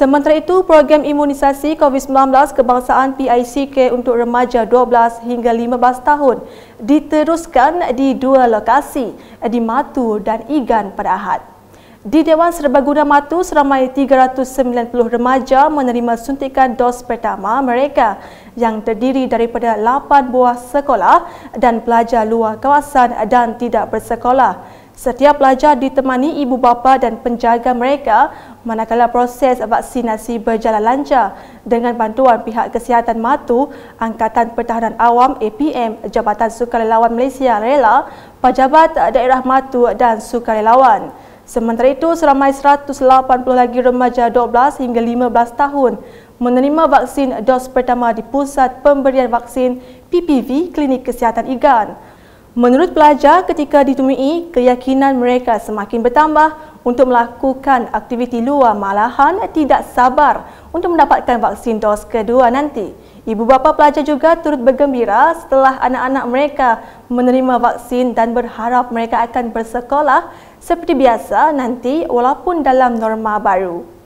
Sementara itu, program imunisasi COVID-19 kebangsaan PICK untuk remaja 12 hingga 15 tahun diteruskan di dua lokasi, di Matu dan Igan pada Ahad. Di Dewan Serbaguna Matu, seramai 390 remaja menerima suntikan dos pertama mereka yang terdiri daripada 8 buah sekolah dan pelajar luar kawasan dan tidak bersekolah. Setiap pelajar ditemani ibu bapa dan penjaga mereka manakala proses vaksinasi berjalan lancar dengan bantuan pihak kesihatan MATU Angkatan Pertahanan Awam APM Jabatan Sukarelawan Malaysia Rela Pejabat Daerah MATU dan Sukarelawan. Sementara itu seramai 180 lagi remaja 12 hingga 15 tahun menerima vaksin dos pertama di pusat pemberian vaksin PPV Klinik Kesihatan Igan. Menurut pelajar, ketika ditemui, keyakinan mereka semakin bertambah untuk melakukan aktiviti luar malahan tidak sabar untuk mendapatkan vaksin dos kedua nanti. Ibu bapa pelajar juga turut bergembira setelah anak-anak mereka menerima vaksin dan berharap mereka akan bersekolah seperti biasa nanti walaupun dalam norma baru.